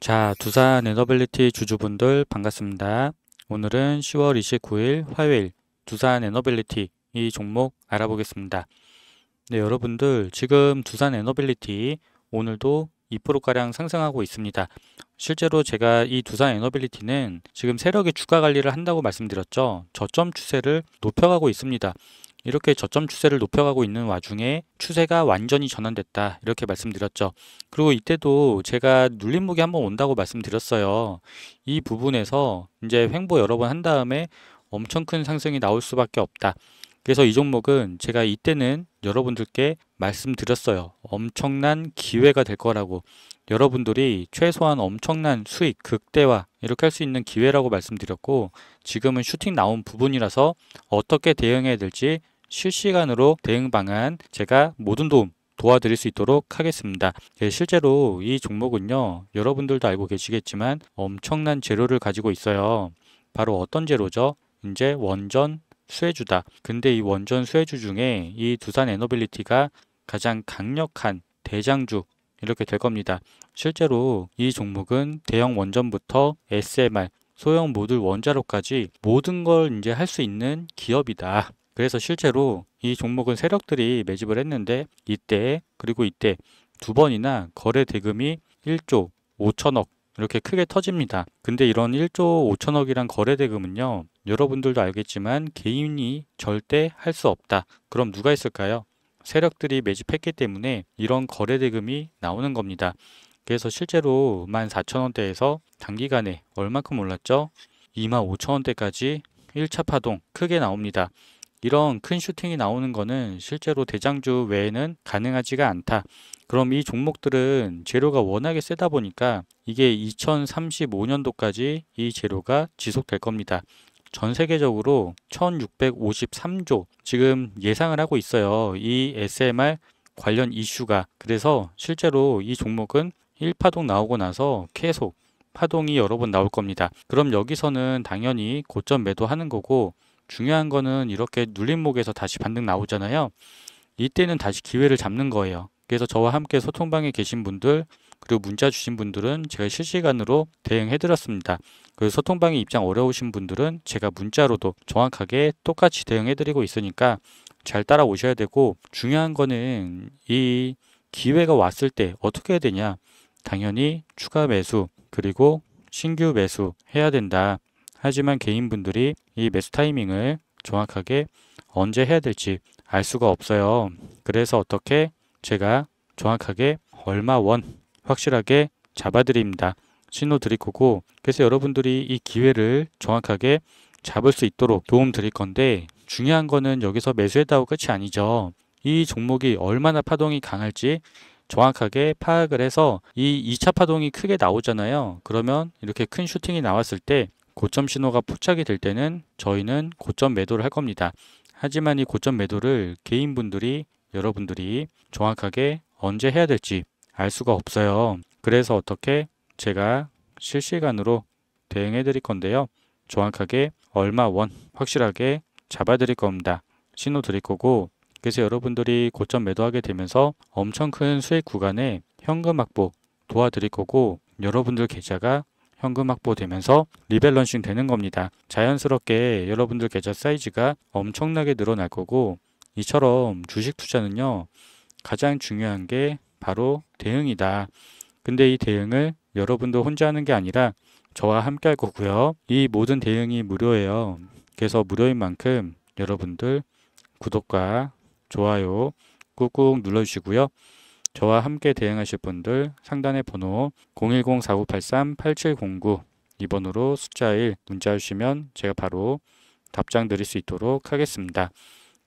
자, 두산 에너빌리티 주주분들 반갑습니다. 오늘은 10월 29일 화요일 두산 에너빌리티 이 종목 알아보겠습니다. 네, 여러분들 지금 두산 에너빌리티 오늘도 2%가량 상승하고 있습니다. 실제로 제가 이 두산 에너빌리티는 지금 세력의 주가 관리를 한다고 말씀드렸죠. 저점 추세를 높여가고 있습니다. 이렇게 저점 추세를 높여가고 있는 와중에 추세가 완전히 전환됐다 이렇게 말씀드렸죠. 그리고 이때도 제가 눌림목이 한번 온다고 말씀드렸어요. 이 부분에서 이제 횡보 여러 번 한 다음에 엄청 큰 상승이 나올 수밖에 없다. 그래서 이 종목은 제가 이때는 여러분들께 말씀드렸어요. 엄청난 기회가 될 거라고. 여러분들이 최소한 엄청난 수익, 극대화 이렇게 할 수 있는 기회라고 말씀드렸고 지금은 슈팅 나온 부분이라서 어떻게 대응해야 될지 실시간으로 대응 방안 제가 모든 도움 도와드릴 수 있도록 하겠습니다. 예, 실제로 이 종목은요, 여러분들도 알고 계시겠지만 엄청난 재료를 가지고 있어요. 바로 어떤 재료죠? 이제 원전 수혜주다. 근데 이 원전 수혜주 중에 이 두산 에너빌리티가 가장 강력한 대장주 이렇게 될 겁니다. 실제로 이 종목은 대형 원전부터 SMR, 소형 모듈 원자로까지 모든 걸 이제 할 수 있는 기업이다. 그래서 실제로 이 종목은 세력들이 매집을 했는데 이때 그리고 이때 두 번이나 거래 대금이 1조 5천억 이렇게 크게 터집니다. 근데 이런 1조 5천억이란 거래 대금은요. 여러분들도 알겠지만 개인이 절대 할 수 없다. 그럼 누가 있을까요? 세력들이 매집했기 때문에 이런 거래 대금이 나오는 겁니다. 그래서 실제로 14,000원대에서 단기간에 얼마큼 올랐죠? 25,000원대까지 1차 파동 크게 나옵니다. 이런 큰 슈팅이 나오는 거는 실제로 대장주 외에는 가능하지가 않다. 그럼 이 종목들은 재료가 워낙에 세다 보니까 이게 2035년도까지 이 재료가 지속될 겁니다. 전 세계적으로 1653조 지금 예상을 하고 있어요. 이 SMR 관련 이슈가. 그래서 실제로 이 종목은 1파동 나오고 나서 계속 파동이 여러 번 나올 겁니다. 그럼 여기서는 당연히 고점 매도하는 거고 중요한 거는 이렇게 눌림목에서 다시 반등 나오잖아요. 이때는 다시 기회를 잡는 거예요. 그래서 저와 함께 소통방에 계신 분들 그리고 문자 주신 분들은 제가 실시간으로 대응해드렸습니다. 그리고 소통방에 입장 어려우신 분들은 제가 문자로도 정확하게 똑같이 대응해드리고 있으니까 잘 따라오셔야 되고 중요한 거는 이 기회가 왔을 때 어떻게 해야 되냐 당연히 추가 매수 그리고 신규 매수 해야 된다. 하지만 개인분들이 이 매수 타이밍을 정확하게 언제 해야 될지 알 수가 없어요. 그래서 어떻게 제가 정확하게 얼마 원 확실하게 잡아드립니다. 신호 드릴 거고 그래서 여러분들이 이 기회를 정확하게 잡을 수 있도록 도움 드릴 건데 중요한 거는 여기서 매수했다고 끝이 아니죠. 이 종목이 얼마나 파동이 강할지 정확하게 파악을 해서 이 2차 파동이 크게 나오잖아요. 그러면 이렇게 큰 슈팅이 나왔을 때 고점 신호가 포착이 될 때는 저희는 고점 매도를 할 겁니다. 하지만 이 고점 매도를 개인분들이 여러분들이 정확하게 언제 해야 될지 알 수가 없어요. 그래서 어떻게 제가 실시간으로 대응해 드릴 건데요. 정확하게 얼마 원 확실하게 잡아 드릴 겁니다. 신호 드릴 거고 그래서 여러분들이 고점 매도하게 되면서 엄청 큰 수익 구간에 현금 확보 도와드릴 거고 여러분들 계좌가 현금 확보되면서 리밸런싱 되는 겁니다. 자연스럽게 여러분들 계좌 사이즈가 엄청나게 늘어날 거고 이처럼 주식 투자는요. 가장 중요한 게 바로 대응이다. 근데 이 대응을 여러분도 혼자 하는 게 아니라 저와 함께 할 거고요. 이 모든 대응이 무료예요. 그래서 무료인 만큼 여러분들 구독과 좋아요 꾹꾹 눌러주시고요. 저와 함께 대응하실 분들 상단의 번호 010-4983-8709 2번으로 숫자 1 문자 주시면 제가 바로 답장 드릴 수 있도록 하겠습니다.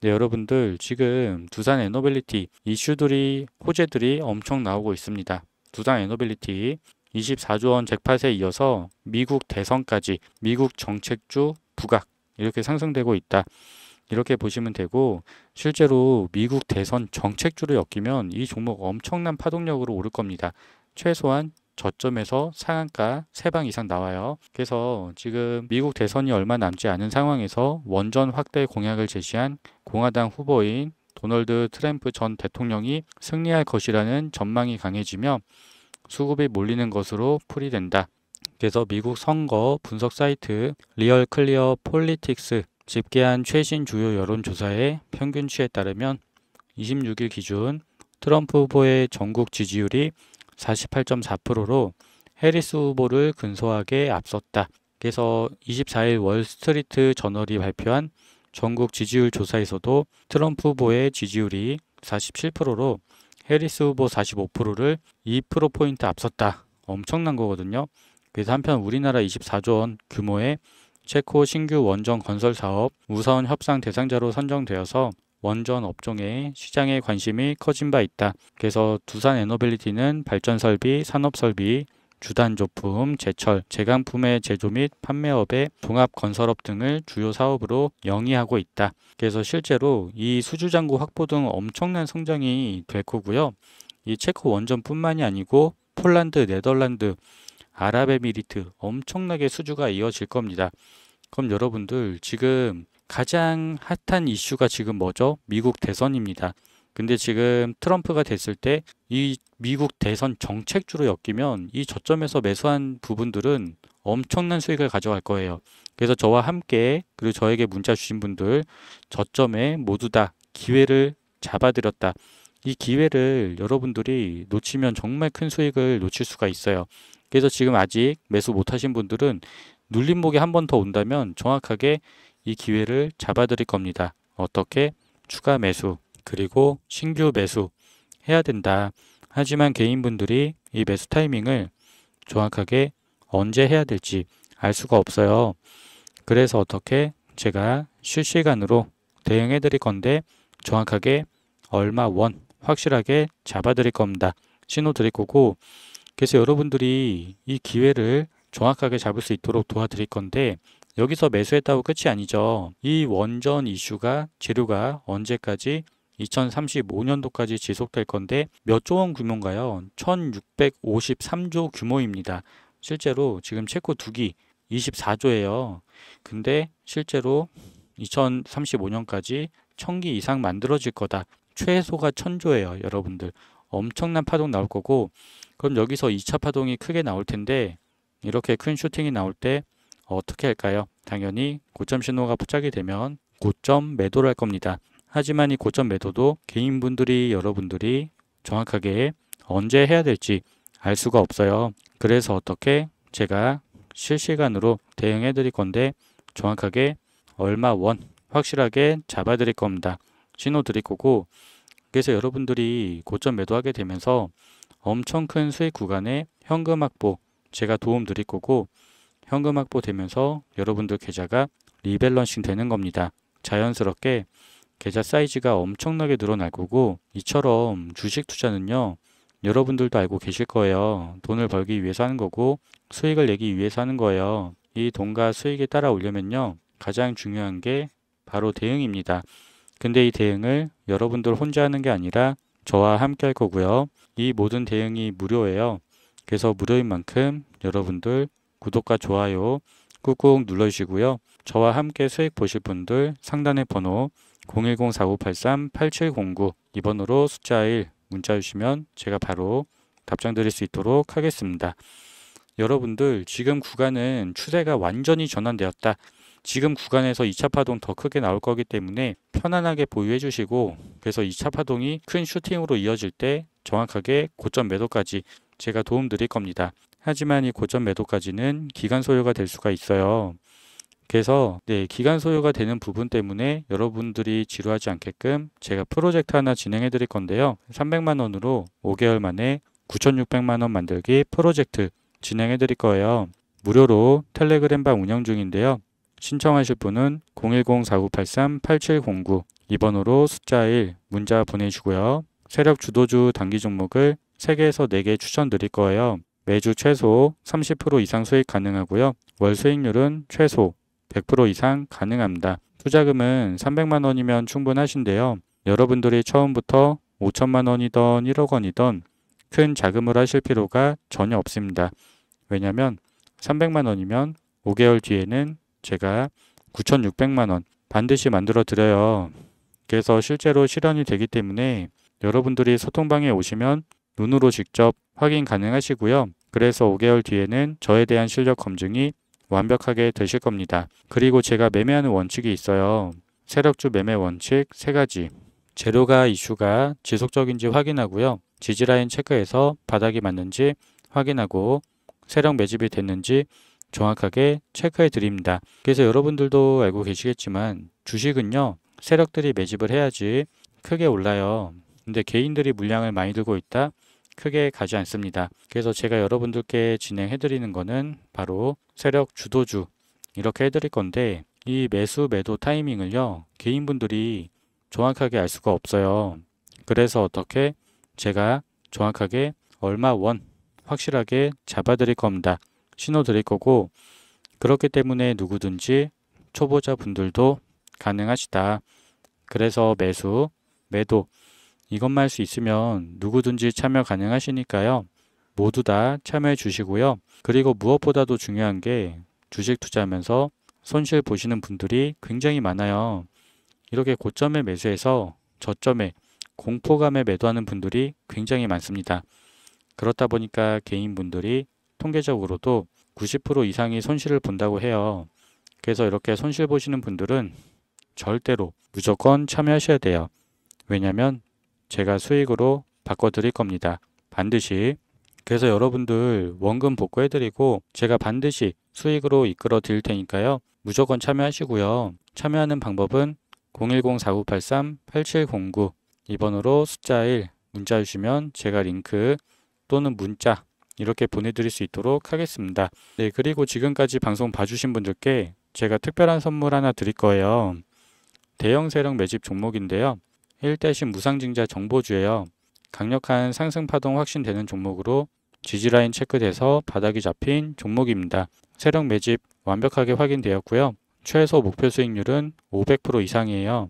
네, 여러분들 지금 두산 에너빌리티 이슈들이 호재들이 엄청 나오고 있습니다. 두산 에너빌리티 24조 원 잭팟에 이어서 미국 대선까지 미국 정책주 부각 이렇게 상승되고 있다. 이렇게 보시면 되고 실제로 미국 대선 정책주를 엮이면 이 종목 엄청난 파동력으로 오를 겁니다. 최소한 저점에서 상한가 3방 이상 나와요. 그래서 지금 미국 대선이 얼마 남지 않은 상황에서 원전 확대 공약을 제시한 공화당 후보인 도널드 트램프 전 대통령이 승리할 것이라는 전망이 강해지며 수급이 몰리는 것으로 풀이된다. 그래서 미국 선거 분석 사이트 리얼 클리어 폴리틱스 집계한 최신 주요 여론조사의 평균치에 따르면 26일 기준 트럼프 후보의 전국 지지율이 48.4%로 해리스 후보를 근소하게 앞섰다. 그래서 24일 월스트리트 저널이 발표한 전국 지지율 조사에서도 트럼프 후보의 지지율이 47%로 해리스 후보 45%를 2%포인트 앞섰다. 엄청난 거거든요. 그래서 한편 우리나라 24조 원 규모의 체코 신규 원전 건설 사업 우선 협상 대상자로 선정되어서 원전 업종의 시장의 관심이 커진 바 있다. 그래서 두산 에너빌리티는 발전 설비, 산업 설비, 주단 조품, 제철, 제강품의 제조 및 판매업의 종합 건설업 등을 주요 사업으로 영위하고 있다. 그래서 실제로 이 수주장구 확보 등 엄청난 성장이 될 거고요. 이 체코 원전뿐만이 아니고 폴란드, 네덜란드 아랍에미리트 엄청나게 수주가 이어질 겁니다. 그럼 여러분들 지금 가장 핫한 이슈가 지금 뭐죠? 미국 대선입니다. 근데 지금 트럼프가 됐을 때 이 미국 대선 정책주로 엮이면 이 저점에서 매수한 부분들은 엄청난 수익을 가져갈 거예요. 그래서 저와 함께 그리고 저에게 문자 주신 분들 저점에 모두 다 기회를 잡아드렸다. 이 기회를 여러분들이 놓치면 정말 큰 수익을 놓칠 수가 있어요. 그래서 지금 아직 매수 못하신 분들은 눌림목이 한 번 더 온다면 정확하게 이 기회를 잡아드릴 겁니다. 어떻게 추가 매수 그리고 신규 매수 해야 된다. 하지만 개인분들이 이 매수 타이밍을 정확하게 언제 해야 될지 알 수가 없어요. 그래서 어떻게 제가 실시간으로 대응해 드릴 건데 정확하게 얼마 원 확실하게 잡아 드릴 겁니다. 신호 드릴 거고 그래서 여러분들이 이 기회를 정확하게 잡을 수 있도록 도와드릴 건데 여기서 매수했다고 끝이 아니죠. 이 원전 이슈가 재료가 언제까지 2035년도까지 지속될 건데 몇조원 규모인가요? 1653조 규모입니다. 실제로 지금 체코 두기 24조예요. 근데 실제로 2035년까지 천기 이상 만들어질 거다. 최소가 천조예요, 여러분들. 엄청난 파동 나올 거고 그럼 여기서 2차 파동이 크게 나올 텐데 이렇게 큰 슈팅이 나올 때 어떻게 할까요? 당연히 고점 신호가 포착이 되면 고점 매도를 할 겁니다. 하지만 이 고점 매도도 개인분들이 여러분들이 정확하게 언제 해야 될지 알 수가 없어요. 그래서 어떻게 제가 실시간으로 대응해 드릴 건데 정확하게 얼마 원 확실하게 잡아 드릴 겁니다. 신호 드릴 거고 그래서 여러분들이 고점 매도하게 되면서 엄청 큰 수익 구간에 현금 확보 제가 도움 드릴 거고 현금 확보 되면서 여러분들 계좌가 리밸런싱 되는 겁니다. 자연스럽게 계좌 사이즈가 엄청나게 늘어날 거고 이처럼 주식 투자는요 여러분들도 알고 계실 거예요. 돈을 벌기 위해서 하는 거고 수익을 내기 위해서 하는 거예요. 이 돈과 수익에 따라오려면요 가장 중요한 게 바로 대응입니다. 근데 이 대응을 여러분들 혼자 하는 게 아니라 저와 함께 할 거고요. 이 모든 대응이 무료예요. 그래서 무료인 만큼 여러분들 구독과 좋아요 꾹꾹 눌러주시고요. 저와 함께 수익 보실 분들 상단의 번호 010-4583-8709 이번호로 숫자 1 문자 주시면 제가 바로 답장 드릴 수 있도록 하겠습니다. 여러분들 지금 구간은 추세가 완전히 전환되었다. 지금 구간에서 2차 파동 더 크게 나올 거기 때문에 편안하게 보유해 주시고 그래서 2차 파동이 큰 슈팅으로 이어질 때 정확하게 고점 매도까지 제가 도움드릴 겁니다. 하지만 이 고점 매도까지는 기간 소요가 될 수가 있어요. 그래서 네, 기간 소요가 되는 부분 때문에 여러분들이 지루하지 않게끔 제가 프로젝트 하나 진행해 드릴 건데요. 300만 원으로 5개월 만에 9,600만 원 만들기 프로젝트 진행해 드릴 거예요. 무료로 텔레그램 방 운영 중인데요. 신청하실 분은 010-4983-8709 2번으로 숫자 1 문자 보내주고요. 세력 주도주 단기 종목을 3개에서 4개 추천드릴 거예요. 매주 최소 30% 이상 수익 가능하고요. 월 수익률은 최소 100% 이상 가능합니다. 투자금은 300만 원이면 충분하신데요. 여러분들이 처음부터 5천만 원이던 1억 원이던 큰 자금을 하실 필요가 전혀 없습니다. 왜냐하면 300만 원이면 5개월 뒤에는 제가 9,600만 원 반드시 만들어 드려요. 그래서 실제로 실현이 되기 때문에 여러분들이 소통방에 오시면 눈으로 직접 확인 가능하시고요. 그래서 5개월 뒤에는 저에 대한 실력 검증이 완벽하게 되실 겁니다. 그리고 제가 매매하는 원칙이 있어요. 세력주 매매 원칙 3가지. 재료가 이슈가 지속적인지 확인하고요. 지지라인 체크해서 바닥이 맞는지 확인하고 세력 매집이 됐는지 정확하게 체크해 드립니다. 그래서 여러분들도 알고 계시겠지만 주식은요 세력들이 매집을 해야지 크게 올라요. 근데 개인들이 물량을 많이 들고 있다 크게 가지 않습니다. 그래서 제가 여러분들께 진행해 드리는 거는 바로 세력 주도주 이렇게 해 드릴 건데 이 매수 매도 타이밍을요 개인분들이 정확하게 알 수가 없어요. 그래서 어떻게 제가 정확하게 얼마 원 확실하게 잡아 드릴 겁니다. 신호 드릴 거고 그렇기 때문에 누구든지 초보자 분들도 가능하시다. 그래서 매수, 매도 이것만 할 수 있으면 누구든지 참여 가능하시니까요. 모두 다 참여해 주시고요. 그리고 무엇보다도 중요한 게 주식 투자하면서 손실 보시는 분들이 굉장히 많아요. 이렇게 고점에 매수해서 저점에 공포감에 매도하는 분들이 굉장히 많습니다. 그렇다 보니까 개인분들이 통계적으로도 90% 이상이 손실을 본다고 해요. 그래서 이렇게 손실 보시는 분들은 절대로 무조건 참여하셔야 돼요. 왜냐면 제가 수익으로 바꿔드릴 겁니다. 반드시. 그래서 여러분들 원금 복구해드리고 제가 반드시 수익으로 이끌어 드릴 테니까요. 무조건 참여하시고요. 참여하는 방법은 010-4983-8709 이번호로 숫자 1 문자 주시면 제가 링크 또는 문자 이렇게 보내드릴 수 있도록 하겠습니다. 네, 그리고 지금까지 방송 봐주신 분들께 제가 특별한 선물 하나 드릴 거예요. 대형 세력 매집 종목인데요. 1대신 무상증자 정보주예요. 강력한 상승 파동 확신되는 종목으로 지지라인 체크돼서 바닥이 잡힌 종목입니다. 세력 매집 완벽하게 확인되었고요. 최소 목표 수익률은 500% 이상이에요.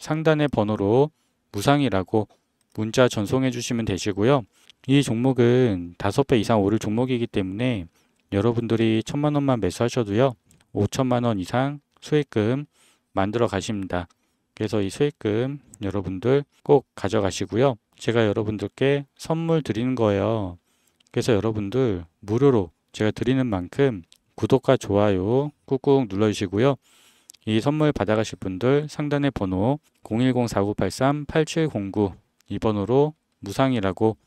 상단의 번호로 무상이라고 문자 전송해 주시면 되시고요. 이 종목은 5배 이상 오를 종목이기 때문에 여러분들이 천만 원만 매수하셔도요. 5천만 원 이상 수익금 만들어 가십니다. 그래서 이 수익금 여러분들 꼭 가져가시고요. 제가 여러분들께 선물 드리는 거예요. 그래서 여러분들 무료로 제가 드리는 만큼 구독과 좋아요 꾹꾹 눌러주시고요. 이 선물 받아가실 분들 상단의 번호 010-4983-8709 이번호로 무상이라고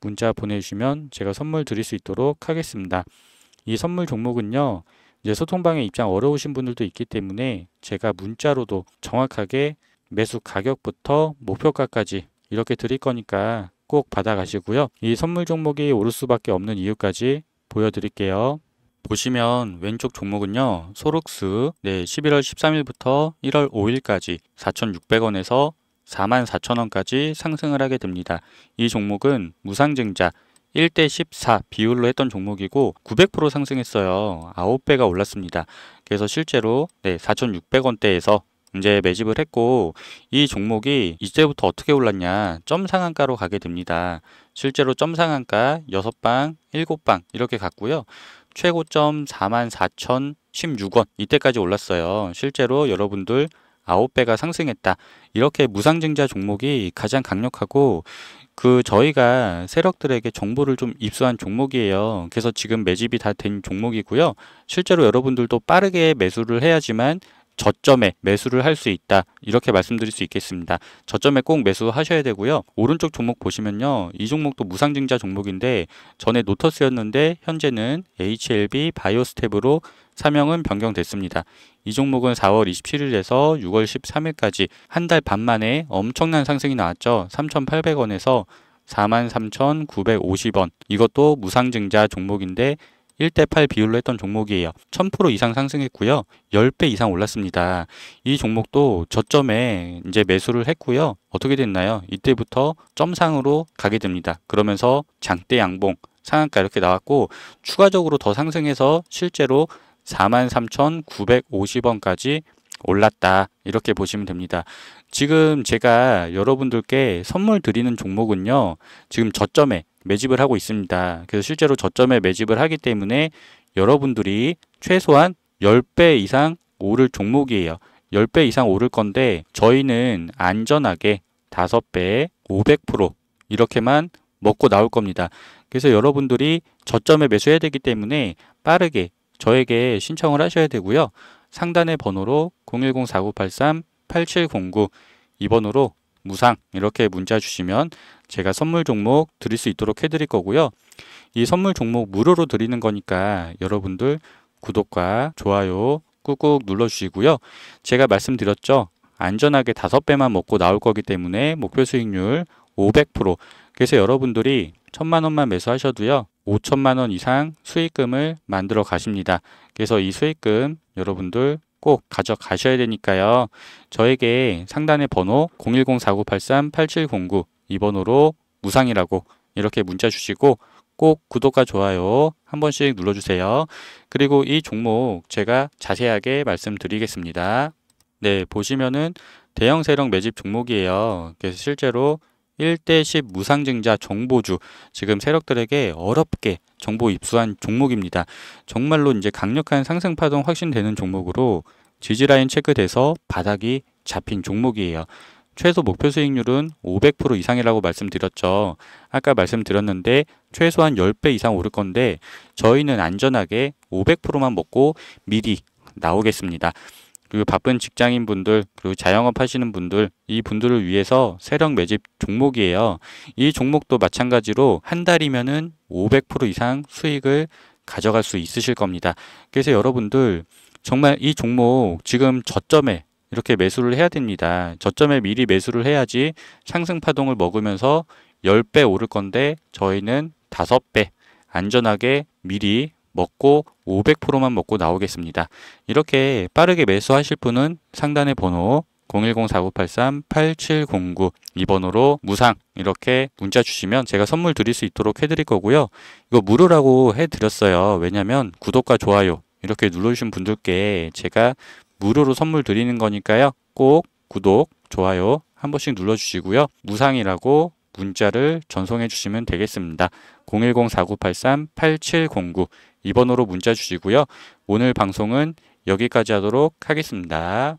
문자 보내주시면 제가 선물 드릴 수 있도록 하겠습니다. 이 선물 종목은요. 이제 소통방에 입장 어려우신 분들도 있기 때문에 제가 문자로도 정확하게 매수 가격부터 목표가까지 이렇게 드릴 거니까 꼭 받아가시고요. 이 선물 종목이 오를 수밖에 없는 이유까지 보여드릴게요. 보시면 왼쪽 종목은요. 소록스 네, 11월 13일부터 1월 5일까지 4,600원에서 44,000원까지 상승을 하게 됩니다. 이 종목은 무상증자 1대14 비율로 했던 종목이고 900% 상승했어요. 9배가 올랐습니다. 그래서 실제로 네, 4,600원대에서 이제 매집을 했고 이 종목이 이때부터 어떻게 올랐냐 점 상한가로 가게 됩니다. 실제로 점 상한가 6방, 7방 이렇게 갔고요. 최고점 44,016원 이때까지 올랐어요. 실제로 여러분들 9배가 상승했다. 이렇게 무상증자 종목이 가장 강력하고 그 저희가 세력들에게 정보를 좀 입수한 종목이에요. 그래서 지금 매집이 다 된 종목이고요. 실제로 여러분들도 빠르게 매수를 해야지만 저점에 매수를 할 수 있다 이렇게 말씀드릴 수 있겠습니다. 저점에 꼭 매수하셔야 되고요. 오른쪽 종목 보시면요. 이 종목도 무상증자 종목인데 전에 노터스였는데 현재는 HLB 바이오스텝으로 사명은 변경됐습니다. 이 종목은 4월 27일에서 6월 13일까지 한 달 반 만에 엄청난 상승이 나왔죠. 3,800원에서 43,950원. 이것도 무상증자 종목인데 1대8 비율로 했던 종목이에요. 1000% 이상 상승했고요. 10배 이상 올랐습니다. 이 종목도 저점에 이제 매수를 했고요. 어떻게 됐나요? 이때부터 점상으로 가게 됩니다. 그러면서 장대 양봉 상한가 이렇게 나왔고 추가적으로 더 상승해서 실제로 43,950원까지 올랐다 이렇게 보시면 됩니다. 지금 제가 여러분들께 선물 드리는 종목은요. 지금 저점에 매집을 하고 있습니다. 그래서 실제로 저점에 매집을 하기 때문에 여러분들이 최소한 10배 이상 오를 종목이에요. 10배 이상 오를 건데 저희는 안전하게 5배, 500% 이렇게만 먹고 나올 겁니다. 그래서 여러분들이 저점에 매수해야 되기 때문에 빠르게 저에게 신청을 하셔야 되고요. 상단의 번호로 010-4983-8709 이 번호로 무상 이렇게 문자 주시면 제가 선물 종목 드릴 수 있도록 해드릴 거고요. 이 선물 종목 무료로 드리는 거니까 여러분들 구독과 좋아요 꾹꾹 눌러주시고요. 제가 말씀드렸죠. 안전하게 다섯 배만 먹고 나올 거기 때문에 목표 수익률 500% 그래서 여러분들이 천만 원만 매수하셔도요. 5천만 원 이상 수익금을 만들어 가십니다. 그래서 이 수익금 여러분들 꼭 가져가셔야 되니까요. 저에게 상단의 번호 010-4983-8709 이번호로 무상이라고 이렇게 문자 주시고 꼭 구독과 좋아요 한 번씩 눌러주세요. 그리고 이 종목 제가 자세하게 말씀드리겠습니다. 네, 보시면은 대형 세력 매집 종목이에요. 그래서 실제로 1대10 무상증자 정보주 지금 세력들에게 어렵게 정보 입수한 종목입니다. 정말로 이제 강력한 상승 파동 확신되는 종목으로 지지라인 체크돼서 바닥이 잡힌 종목이에요. 최소 목표 수익률은 500% 이상이라고 말씀드렸죠. 아까 말씀드렸는데 최소한 10배 이상 오를 건데 저희는 안전하게 500%만 먹고 미리 나오겠습니다. 그리고 바쁜 직장인 분들, 그리고 자영업 하시는 분들, 이 분들을 위해서 세력 매집 종목이에요. 이 종목도 마찬가지로 한 달이면은 500% 이상 수익을 가져갈 수 있으실 겁니다. 그래서 여러분들 정말 이 종목 지금 저점에 이렇게 매수를 해야 됩니다. 저점에 미리 매수를 해야지 상승 파동을 먹으면서 10배 오를 건데 저희는 5배 안전하게 미리 먹고 500%만 먹고 나오겠습니다. 이렇게 빠르게 매수하실 분은 상단의 번호 010-4983-8709 이번호로 무상 이렇게 문자 주시면 제가 선물 드릴 수 있도록 해드릴 거고요. 이거 무료라고 해드렸어요. 왜냐면 구독과 좋아요 이렇게 눌러주신 분들께 제가 무료로 선물 드리는 거니까요. 꼭 구독, 좋아요 한 번씩 눌러주시고요. 무상이라고 문자를 전송해 주시면 되겠습니다. 010-4983-8709 2번호로 문자 주시고요. 오늘 방송은 여기까지 하도록 하겠습니다.